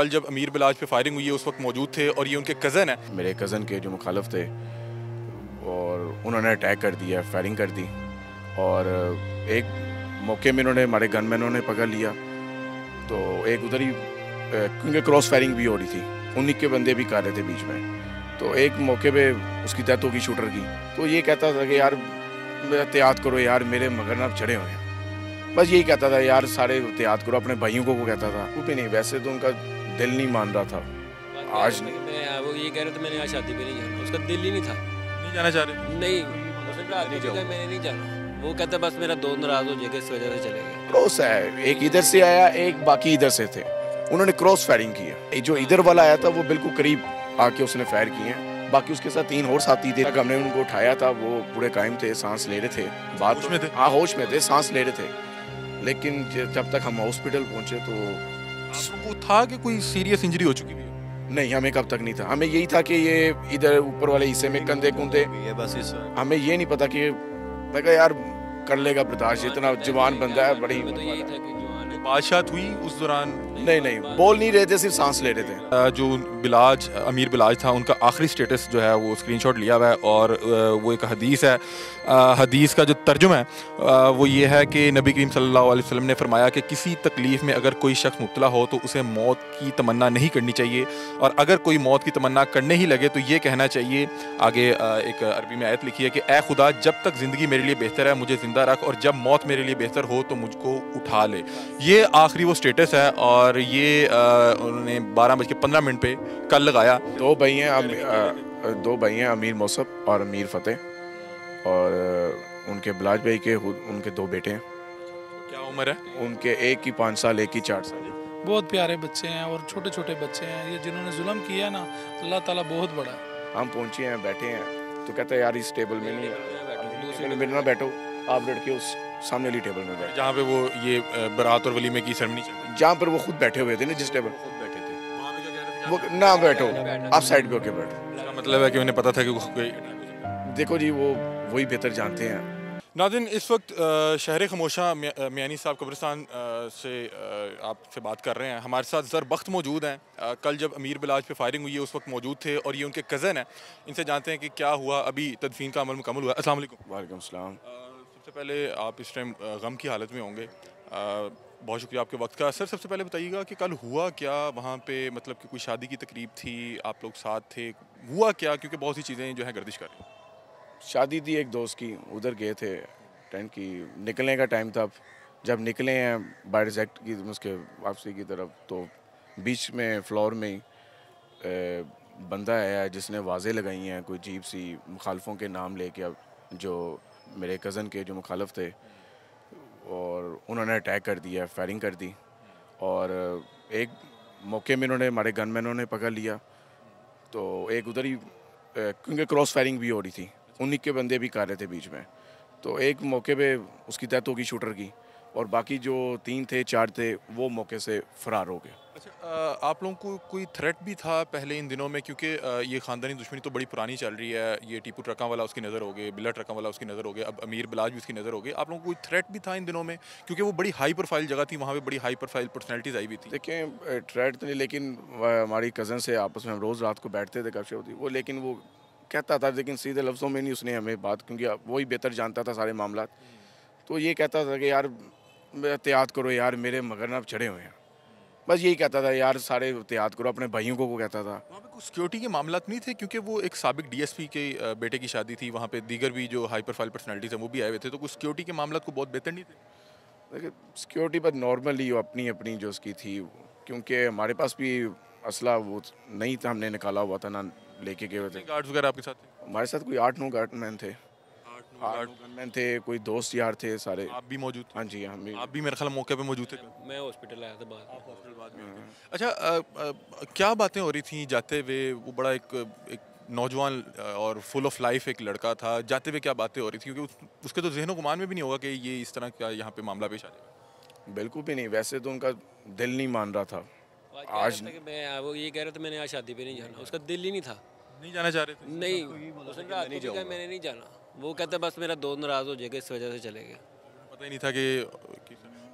कल जब अमीर बिलाज पे फायरिंग हुई है उस वक्त मौजूद थे और ये उनके कज़न है मेरे कज़न के जो मुखालफ थे और उन्होंने अटैक कर दिया फायरिंग कर दी और एक मौके में इन्होंने हमारे गनमैनों ने पकड़ लिया तो एक उधर ही क्योंकि क्रॉस फायरिंग भी हो रही थी उन्हीं के बंदे भी कर रहे थे बीच में तो एक मौके पे उसकी डेथ होगी शूटर की तो ये कहता था कि यार एहतियात करो यार मेरे ना चढ़े हुए हैं बस यही कहता था यार सारे एहतियात करो अपने भाइयों को वो कहता था वो भी नहीं वैसे तो उनका दिल नहीं मान रहा था आज मैं वो ये कह रहा था मैंने आज शादी पे नहीं जाना उसका दिल ही नहीं था नहीं जाना चाह रहे नहीं मैंने नहीं जाना वो कहता बस मेरा दो नाराज हो जाएगा इस वजह से चले क्रॉस है एक इधर से आया एक बाकी इधर से थे उन्होंने क्रॉस फायरिंग की है जो इधर वाला आया था वो बिल्कुल करीब आके उसने फायर किए हैं बाकी उसके साथ तीन और साथी थे हमने उनको उठाया था वो पूरे कायम थे सांस ले रहे थे बात में थे हाँ होश में थे सांस ले रहे थे लेकिन जब तक हम हॉस्पिटल पहुंचे तो था कि कोई सीरियस इंजरी हो चुकी थी नहीं हमें कब तक नहीं था हमें यही था कि ये इधर ऊपर वाले हिस्से में कंधे कुंधे हमें ये नहीं पता कि मैं यार कर लेगा बर्दाश्त हाँ, इतना जवान बंदा है बड़ी बादशाह हुई उस दौरान नहीं नहीं बोल नहीं रहे थे सिर्फ सांस ले रहे थे जो बिलाज अमीर बिलाज था उनका आखिरी स्टेटस जो है वो स्क्रीनशॉट लिया हुआ है और वो एक हदीस है हदीस का जो तर्जुम है वो ये है कि नबी करीम सल्लल्लाहु अलैहि वसल्लम ने फरमाया कि किसी तकलीफ़ में अगर कोई शख्स मुबला हो तो उसे मौत की तमन्ना नहीं करनी चाहिए और अगर कोई मौत की तमन्ना करने ही लगे तो ये कहना चाहिए आगे एक अरबी में आयत लिखी है कि ए खुदा जब तक ज़िंदगी मेरे लिए बेहतर है मुझे ज़िंदा रख और जब मौत मेरे लिए बेहतर हो तो मुझको उठा ले ये ये आखिरी वो स्टेटस है और ये उन्होंने बारह बज के पंद्रह मिनट पे कल लगाया दो भाई हैं दो भाई हैं अमीर मौसम और अमीर फतेह और उनके बिलाज भाई के उनके दो बेटे हैं क्या उम्र है उनके एक की पाँच साल एक की चार साल बहुत प्यारे बच्चे हैं और छोटे छोटे बच्चे हैं ये जिन्होंने जुलम किया ना अल्लाह ताला बहुत बड़ा हम पहुंचे हैं बैठे हैं तो कहते हैं यार इस टेबल में नहीं मेरे ना बैठो आप लड़के उस सामने वाली टेबल में बैठे जहाँ पे वो ये बरात और वलीमे की सरमनी जहाँ पर वो खुद बैठे हुए थे ना जिस टेबल वो ना बैठो आप साइड पे होके बैठो मतलब है कि उन्हें पता था कि देखो जी वो वही बेहतर जानते हैं नादिन इस वक्त शहर खमोशा मियानी साहब कब्रिस्तान से आपसे बात कर रहे हैं हमारे साथ ज़रबख्त मौजूद हैं कल जब अमीर बिलाज पे फायरिंग हुई है उस वक्त मौजूद थे और ये उनके कज़न हैं इनसे जानते हैं कि क्या हुआ अभी तदफीन का अमल मुकम्मल हुआ असल वाईक सबसे पहले आप इस टाइम गम की हालत में होंगे बहुत शुक्रिया आपके वक्त का सर सबसे पहले बताइएगा कि कल हुआ क्या वहाँ पे मतलब कि कोई शादी की तकरीब थी आप लोग साथ थे हुआ क्या क्योंकि बहुत सी चीज़ें जो है गर्दिश कर शादी थी एक दोस्त की उधर गए थे टेंट की निकलने का टाइम था जब निकले हैं बाइड एक्ट की उसके वापसी की तरफ तो बीच में फ्लोर में बंदा आया जिसने वाजें लगाई हैं कोई जीप सी मुखालफों के नाम लेके अब जो मेरे कज़न के जो मुखालफ थे और उन्होंने अटैक कर दिया फायरिंग कर दी और एक मौके में इन्होंने हमारे गन मैनों ने पकड़ लिया तो एक उधर ही क्योंकि क्रॉस फायरिंग भी हो रही थी उन्हीं के बंदे भी कर रहे थे बीच में तो एक मौके पे उसकी डेथ होगी शूटर की और बाकी जो तीन थे चार थे वो मौके से फरार हो गए अच्छा आप लोगों को कोई थ्रेट भी था पहले इन दिनों में क्योंकि ये ख़ानदानी दुश्मनी तो बड़ी पुरानी चल रही है ये टीपू ट्रकों वाला उसकी नज़र हो गए बिल्ला ट्रकों वाला उसकी नज़र हो गए अब अमीर बिलाज भी उसकी नज़र हो गए आप लोगों को कोई थ्रेट भी था इन दिनों में क्योंकि वो बड़ी हाई प्रोफाइल जगह थी वहाँ पर बड़ी हाई प्रोफाइल पर्सनैलिटीज़ आई हुई थी देखें थ्रेट तो नहीं लेकिन हमारी कज़न से आपस में हम रोज़ रात को बैठते थे कब होती वो लेकिन वो कहता था लेकिन सीधे लफ्ज़ों में नहीं उसने हमें बात क्योंकि वही बेहतर जानता था सारे मामला तो ये कहता था कि यार एहतियात तो करो यार मेरे मगर ना चढ़े हुए हैं बस यही कहता था यार सारे एहतियात तो करो अपने भाइयों को कहता था कुछ सिक्योरिटी के मामला तो नहीं थे क्योंकि वो एक सबक डीएसपी के बेटे की शादी थी वहाँ पे दीगर भी जो हाई प्रोफाइल पर्सनैलिटीज थे वो भी आए हुए थे तो कुछ सिक्योरिटी के मामला को बहुत बेहतर नहीं थे देखिए सिक्योरिटी पर नॉर्मली अपनी अपनी जो उसकी थी क्योंकि हमारे पास भी असला वो नहीं था हमने निकाला हुआ था ना लेके गए थे गार्ड्स वगैरह आपके साथ हमारे साथ कोई आठ नौ गार्ड मैन थे गनमैन थे कोई दोस्त यार थे सारे आप भी मौजूद हाँ जी हम हाँ, भी आप भी मेरे ख्याल मौके पे मौजूद थे मैं हॉस्पिटल आया था बाद अच्छा क्या बातें हो रही थी जाते हुए वो बड़ा एक एक नौजवान और फुल ऑफ लाइफ एक लड़का था जाते हुए क्या बातें हो रही थी क्योंकि उसके तो जहनों को मान में भी नहीं होगा कि ये इस तरह का यहाँ पे मामला पेश आ जाएगा बिल्कुल भी नहीं वैसे तो उनका दिल नहीं मान रहा था आज मैं वो ये कह रहा था मैंने आज शादी पे नहीं जाना उसका दिल ही नहीं था नहीं जाना चाह रहे थे नहीं उसने कहा मैंने नहीं जाना वो कहते बस मेरा दोस्त नाराज़ हो जाएगा इस वजह से चले गए पता ही नहीं था कि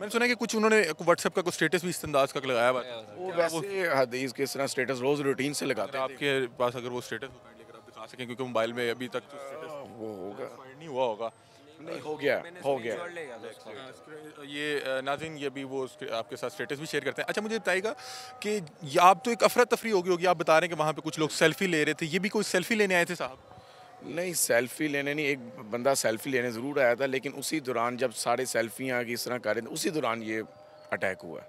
मैंने सुना कि कुछ उन्होंने व्हाट्सएप का कुछ स्टेटस भी इस अंदाज का लगाया हुआ वो वैसे हदीस के इस तरह स्टेटस रोज़ रूटीन से लगाते हैं आपके पास अगर वो स्टेटस दिखा सकें क्योंकि मोबाइल में अभी तक हाँ, वो होगा नहीं हुआ होगा नहीं हो गया हो गया हाँ, ये नाजिन ये भी वो आपके साथ स्टेटस भी शेयर करते हैं अच्छा मुझे बताइएगा कि आप तो एक अफरा तफरी होगी होगी आप बता रहे हैं कि वहाँ पे कुछ लोग सेल्फी ले रहे थे ये भी कोई सेल्फी लेने आए थे साहब नहीं सेल्फी लेने नहीं एक बंदा सेल्फी लेने ज़रूर आया था लेकिन उसी दौरान जब सारे सेल्फियाँ की इस तरह कर रहे थे उसी दौरान ये अटैक हुआ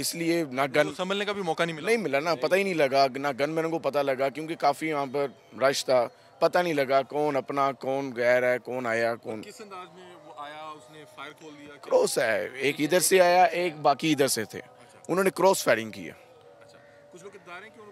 इसलिए ना तो गन संभलने का भी मौका नहीं मिला नहीं मिला ना पता ही नहीं लगा ना गन मैनों को पता लगा क्योंकि काफ़ी वहाँ पर रश था पता नहीं लगा कौन अपना कौन गैर है कौन आया कौन किस अंदाज में वो आया उसने फायर खोल दिया क्रॉस है एक इधर से आया एक बाकी इधर से थे अच्छा। उन्होंने क्रॉस फायरिंग की है अच्छा। कुछ लोग कि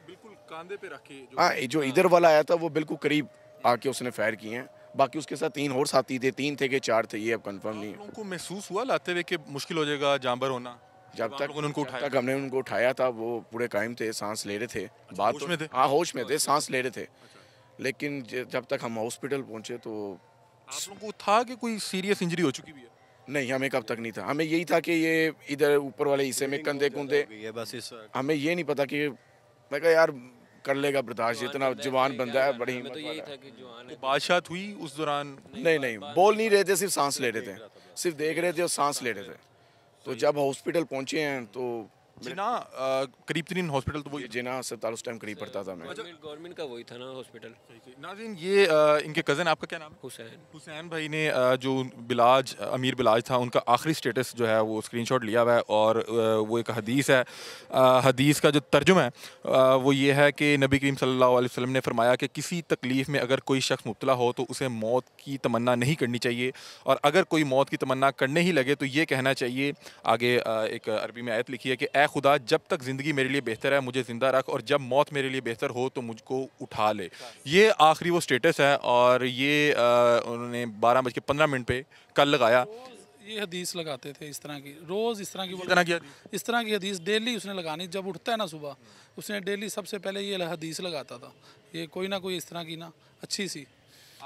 बिल्कुल कांधे पे रखे हाँ जो इधर वाला आया था वो बिल्कुल करीब आके उसने फायर किए हैं बाकी उसके साथ तीन और साथी थे तीन थे कि चार थे ये अब कंफर्म नहीं है उनको महसूस हुआ लाते हुए कि मुश्किल हो जाएगा जानवर होना जब तक उनको उठाया तक हमने उनको उठाया था वो पूरे कायम थे सांस ले रहे थे अच्छा, बात में थे हाँ होश में थे अच्छा। सांस ले रहे थे अच्छा। लेकिन जब तक हम हॉस्पिटल पहुंचे तो आप को था कि कोई सीरियस इंजरी हो चुकी भी है नहीं हमें कब तक नहीं था हमें यही था कि ये इधर ऊपर वाले हिस्से में कंधे कुंधे हमें ये नहीं पता कि मैं कहा यार कर लेगा बर्दाश्त इतना जवान बंदा है बड़ी तो बादशाह हुई उस दौरान नहीं नहीं बोल नहीं रहे थे सिर्फ सांस ले रहे थे सिर्फ देख रहे थे और सांस ले रहे थे तो, तो जब हॉस्पिटल पहुँचे हैं तो जिना करीब तरीन हॉस्पिटल तो वही जिना अस्पताल उस टाइम करीब पड़ता था मैं गवर्नमेंट का वही था ना हॉस्पिटल नाजिन ये इनके कज़न आपका क्या नाम हुसैन हुसैन भाई ने जो बिलाज अमीर बिलाज था उनका आखिरी स्टेटस जो है वो स्क्रीनशॉट लिया हुआ है और वो एक हदीस है हदीस का जो तर्जुम है वो ये है कि नबी करीम सल्लल्लाहु अलैहि ने फरमाया कि किसी तकलीफ़ में अगर कोई शख्स मुबला हो तो उसे मौत की तमन्ना नहीं करनी चाहिए और अगर कोई मौत की तमन्ना करने ही लगे तो ये कहना चाहिए आगे एक अरबी में आयत लिखी है कि ऐ खुदा जब तक ज़िंदगी मेरे लिए बेहतर है मुझे ज़िंदा रख और जब मौत मेरे लिए बेहतर हो तो मुझको उठा ले ये आखिरी वो स्टेटस है और ये उन्होंने बारह बज के पंद्रह मिनट पर कल लगाया ये हदीस लगाते थे इस तरह की रोज़ इस तरह की इस तरह की इस तरह की हदीस डेली उसने लगानी जब उठता है ना सुबह उसने डेली सबसे पहले ये हदीस लगाता था ये कोई ना कोई इस तरह की ना अच्छी सी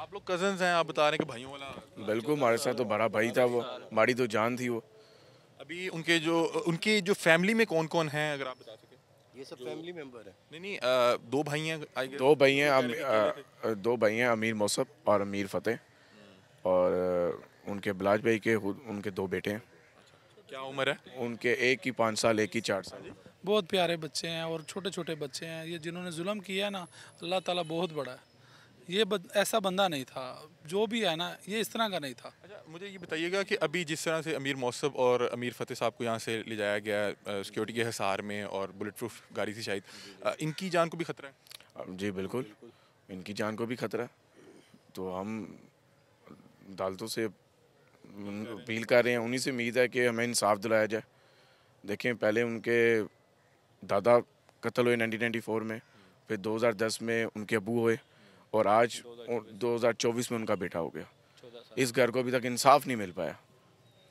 आप लोग कजन हैं आप बता रहे हैं कि भाइयों वाला बिल्कुल हमारे साथ तो बड़ा भाई था वो हमारी तो जान थी वो अभी उनके जो उनकी जो फैमिली में कौन कौन हैं अगर आप बता सकें ये सब फैमिली मेंबर है नहीं नहीं आ, दो भाई हैं दो भाई हैं दो भाई हैं अमीर मौसम और अमीर फतेह हम्म। और उनके बलाज भाई के उनके दो बेटे हैं क्या उम्र है उनके एक ही पाँच साल एक ही चार साल हाँ बहुत प्यारे बच्चे हैं और छोटे छोटे बच्चे हैं ये जिन्होंने जुल्म किया है ना अल्लाह ताला बहुत बड़ा है ये बद, ऐसा बंदा नहीं था जो भी है ना ये इस तरह का नहीं था अच्छा मुझे ये बताइएगा कि अभी जिस तरह से अमीर मौसब और अमीर फतेह साहब को यहाँ से ले जाया गया सिक्योरिटी के हिसार में और बुलेट प्रूफ गाड़ी थी शायद इनकी जान को भी खतरा है जी बिल्कुल इनकी जान को भी खतरा है तो हम अदालतों से अपील कर रहे हैं उन्हीं से उम्मीद है कि हमें इंसाफ दिलाया जाए देखें पहले उनके दादा कत्ल हुए 1994 में फिर 2010 में उनके अबू हुए और आज 2024 में उनका बेटा हो गया इस घर को अभी तक इंसाफ नहीं मिल पाया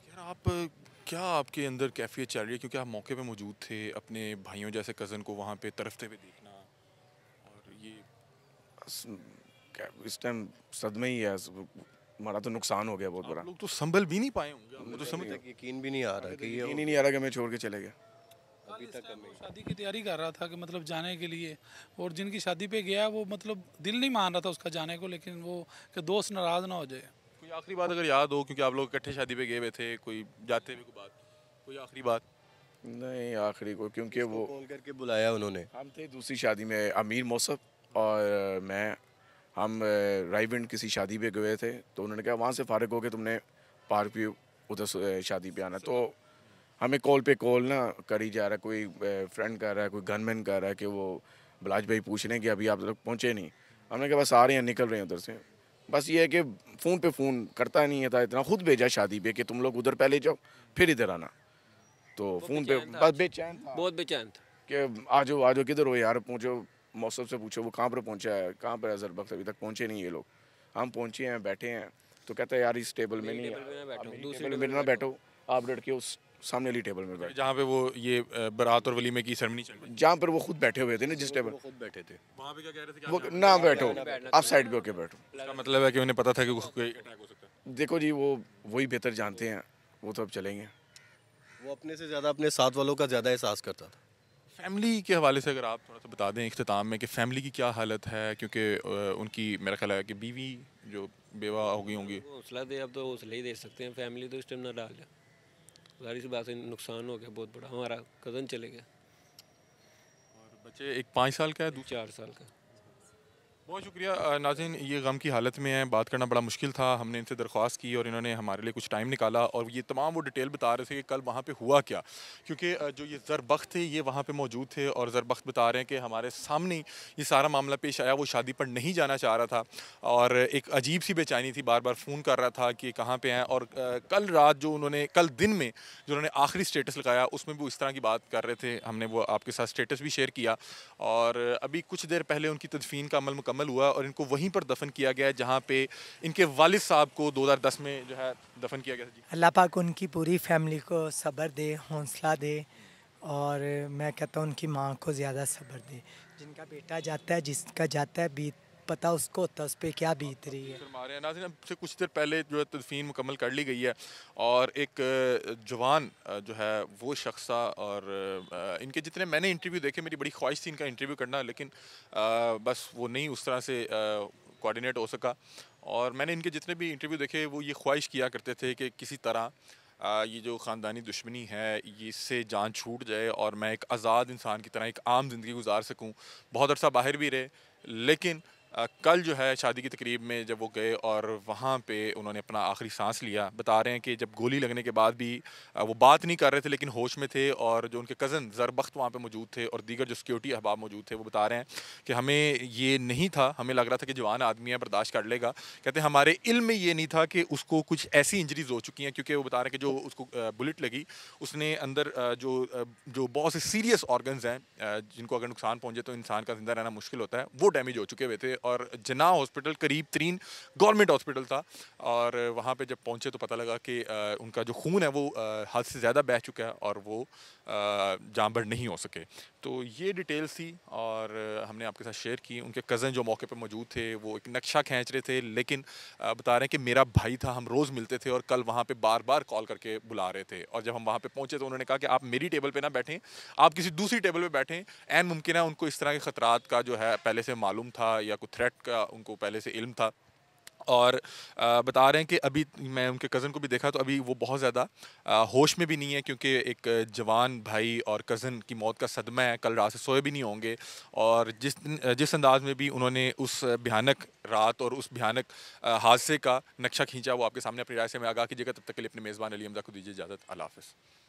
यार आप क्या आपके अंदर कैफियत चल रही है क्योंकि आप मौके पे मौजूद थे अपने भाइयों जैसे कज़न को वहाँ पे तरफते हुए देखना और ये इस टाइम सदमे ही है हमारा तो नुकसान हो गया बहुत बड़ा लोग तो संभल भी नहीं पाए होंगे तो समझ यकीन भी नहीं आ रहा है हाँ, कि यकीन ही नहीं आ रहा कि मैं छोड़ के चले गया अभी तक हमें शादी की तैयारी कर रहा था कि मतलब जाने के लिए और जिनकी शादी पे गया वो मतलब दिल नहीं मान रहा था उसका जाने को लेकिन वो कि दोस्त नाराज ना हो जाए कोई आखिरी बात अगर याद हो क्योंकि आप लोग इकट्ठे शादी पे गए हुए थे कोई जाते हुए बात कोई आखिरी बात नहीं आखिरी को क्योंकि वो कॉल करके बुलाया उन्होंने हम थे दूसरी शादी में अमीर मौसम और मैं हम राइविंड किसी शादी पे गए थे तो उन्होंने कहा वहाँ से फारग हो गए तुमने पार्क भी उधर शादी पे आना तो हमें कॉल पे कॉल ना करी जा रहा है कोई फ्रेंड कर रहा है कोई गनमैन कर रहा है कि वो बलाज भाई पूछ रहे हैं कि अभी आप लोग पहुँचे नहीं हमने कहा बस आ रहे हैं निकल रहे हैं उधर से बस ये है कि फ़ोन पे फ़ोन करता नहीं है था इतना खुद भेजा शादी पे कि तुम लोग उधर पहले जाओ फिर इधर आना तो फ़ोन पे बस बेचैन बहुत बेचैन था कि आ जाओ आ जाओ किधर हो यार पहुँचो मौसम से पूछो वो कहाँ पर पहुँचा है कहाँ पर अजहर वक्त अभी तक पहुँचे नहीं ये लोग हम पहुँचे हैं बैठे हैं तो कहते हैं यार इस टेबल में नहीं है मेरे ना बैठो आप लड़के उस सामने वाली टेबल में बैठे जहाँ पे वो ये बरात और वलीमे की सेरेमनी चल रही जहाँ पर वो खुद बैठे हुए थे ना जिस टेबल खुद बैठे थे वहाँ पे क्या कह रहे थे वो ना बैठो आप साइड पे होके बैठो मतलब है कि उन्हें पता था कि अटैक हो सकता है देखो जी वो वही बेहतर जानते हैं वो तो अब चलेंगे वो अपने से ज़्यादा अपने साथ वालों का ज़्यादा एहसास करता था फैमिली के हवाले से अगर आप थोड़ा सा बता दें अख्ताम में कि फैमिली की क्या हालत है क्योंकि उनकी मेरा ख्याल है कि बीवी जो बेवा हो गई होंगी हौसला दे अब तो हौसला ही दे सकते हैं फैमिली तो इस टाइम ना डाल जाए जाहिर सी बात है नुकसान हो गया बहुत बड़ा हमारा कज़न चले गया और बच्चे एक पाँच साल का है चार साल का बहुत शुक्रिया नाजिन ये गम की हालत में है बात करना बड़ा मुश्किल था हमने इनसे दरख्वास्त की और इन्होंने हमारे लिए कुछ टाइम निकाला और ये तमाम वो डिटेल बता रहे थे कि कल वहाँ पे हुआ क्या क्योंकि जो ये ज़रबख्त थे ये वहाँ पे मौजूद थे और ज़रबख्त बता रहे हैं कि हमारे सामने ये सारा मामला पेश आया वो शादी पर नहीं जाना चाह रहा था और एक अजीब सी बेचैनी थी बार बार फ़ोन कर रहा था कि कहाँ पर हैं और कल रात जो उन्होंने कल दिन में जो उन्होंने आखिरी स्टेटस लगाया उसमें भी इस तरह की बात कर रहे थे हमने वो आपके साथ स्टेटस भी शेयर किया और अभी कुछ देर पहले उनकी तदफीन का अमल मुकम्मल मुकम्मल हुआ और इनको वहीं पर दफन किया गया जहाँ पे इनके वालिद साहब को 2010 में जो है दफन किया गया था अल्लाह पाक उनकी पूरी फैमिली को सब्र दे हौसला दे और मैं कहता हूँ उनकी माँ को ज़्यादा सब्र दे जिनका बेटा जाता है जिसका जाता है बीत पता उसको उस पर क्या बीत रही है नाजिन से कुछ देर पहले जो है तदफीन मुकम्मल कर ली गई है और एक जवान जो है वो शख्सा और इनके जितने मैंने इंटरव्यू देखे मेरी बड़ी ख्वाहिश थी इनका इंटरव्यू करना लेकिन बस वो नहीं उस तरह से कोऑर्डिनेट हो सका और मैंने इनके जितने भी इंटरव्यू देखे वो ये ख्वाहिश किया करते थे कि किसी तरह आ, ये जो ख़ानदानी दुश्मनी है इससे जान छूट जाए और मैं एक आज़ाद इंसान की तरह एक आम ज़िंदगी गुजार सकूँ बहुत अर्सा बाहर भी रहे लेकिन कल जो है शादी की तकरीब में जब वो गए और वहाँ पे उन्होंने अपना आखिरी सांस लिया बता रहे हैं कि जब गोली लगने के बाद भी वो बात नहीं कर रहे थे लेकिन होश में थे और जो उनके कज़न ज़रबख्त वहाँ पे मौजूद थे और दीगर जो सिक्योरिटी अहबाब मौजूद थे वो बता रहे हैं कि हमें ये नहीं था हमें लग रहा था कि जवान आदमी है बर्दाश्त कर लेगा कहते हैं हमारे इल्म में ये नहीं था कि उसको कुछ ऐसी इंजरीज हो चुकी हैं क्योंकि वो बता रहे हैं कि जो उसको बुलेट लगी उसने अंदर जो जो बहुत से सीरियस ऑर्गन हैं जिनको अगर नुकसान पहुँचे तो इंसान का जिंदा रहना मुश्किल होता है वो डैमेज हो चुके हुए थे और जना हॉस्पिटल करीब तरीन गवर्नमेंट हॉस्पिटल था और वहाँ पे जब पहुँचे तो पता लगा कि उनका जो खून है वो हद से ज़्यादा बह चुका है और वो जामबर नहीं हो सके तो ये डिटेल्स थी और हमने आपके साथ शेयर की उनके कज़न जो मौके पर मौजूद थे वो एक नक्शा खींच रहे थे लेकिन बता रहे हैं कि मेरा भाई था हम रोज़ मिलते थे और कल वहाँ पर बार बार कॉल करके बुला रहे थे और जब हम वहाँ पर पहुँचे तो उन्होंने कहा कि आप मेरी टेबल पर ना बैठें आप किसी दूसरी टेबल पर बैठें एन मुमकिन है उनको इस तरह के खतरा का जो है पहले से मालूम था या थ्रेट का उनको पहले से इल्म था और बता रहे हैं कि अभी मैं उनके कज़न को भी देखा तो अभी वो बहुत ज़्यादा होश में भी नहीं है क्योंकि एक जवान भाई और कज़न की मौत का सदमा है कल रात से सोए भी नहीं होंगे और जिस जिस अंदाज में भी उन्होंने उस भयानक रात और उस भयानक हादसे का नक्शा खींचा वो आपके सामने अपनी राय से मैं आगा कीजिएगा तब तक के लिए अपने मेज़बान अली अमदा को दीजिए इजाज़त अल्लाह